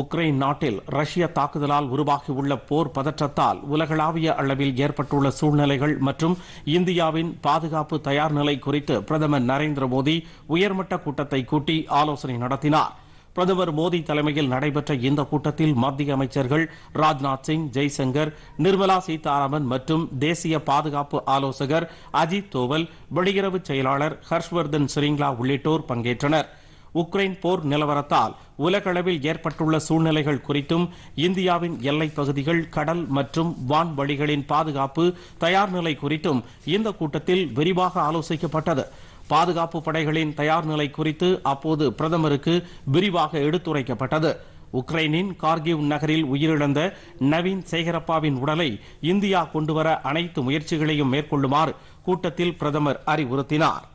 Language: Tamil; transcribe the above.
உக்ரைன் நாட்டில் ரஷ்ய தாக்குதலால் உருவாகியுள்ள போர் பதற்றத்தால் உலகளாவிய அளவில் ஏற்பட்டுள்ள சூழ்நிலைகள் மற்றும் இந்தியாவின் பாதுகாப்பு தயார் நிலை குறித்து பிரதமர் நரேந்திர மோடி உயர்மட்ட கூட்டத்தை கூட்டி ஆலோசனை நடத்தினார் பிரதமர் மோடி தலைமையில் நடைபெற்ற இந்த கூட்டத்தில் மத்திய அமைச்சர்கள் ராஜ்நாத் சிங் ஜெய்சங்கர் நிர்மலா சீதாராமன் மற்றும் தேசிய பாதுகாப்பு ஆலோசகர் அஜித் தோவல் வெளியுறவு செயலாளர் ஹர்ஷ்வர்தன் சிரிங்லா உள்ளிட்டோர் பங்கேற்றனர் உக்ரைன் போர் நிலவரத்தால் உலகளவில் ஏற்பட்டுள்ள சூழ்நிலைகள் குறித்தும் இந்தியாவின் எல்லைப் பகுதிகள் கடல் மற்றும் வான்வழிகளின் பாதுகாப்பு தயார் நிலை குறித்தும் இந்த கூட்டத்தில் விரிவாக ஆலோசிக்கப்பட்டது பாதுகாப்பு படைகளின் தயார் நிலை குறித்து அப்போது பிரதமருக்கு விரிவாக எடுத்துரைக்கப்பட்டது உக்ரைனின் கார்கிவ் நகரில் உயிரிழந்த நவீன் சேகரப்பாவின் உடலை இந்தியா கொண்டுவர அனைத்து முயற்சிகளையும் மேற்கொள்ளுமாறு கூட்டத்தில் பிரதமர் அறிவுறுத்தினார்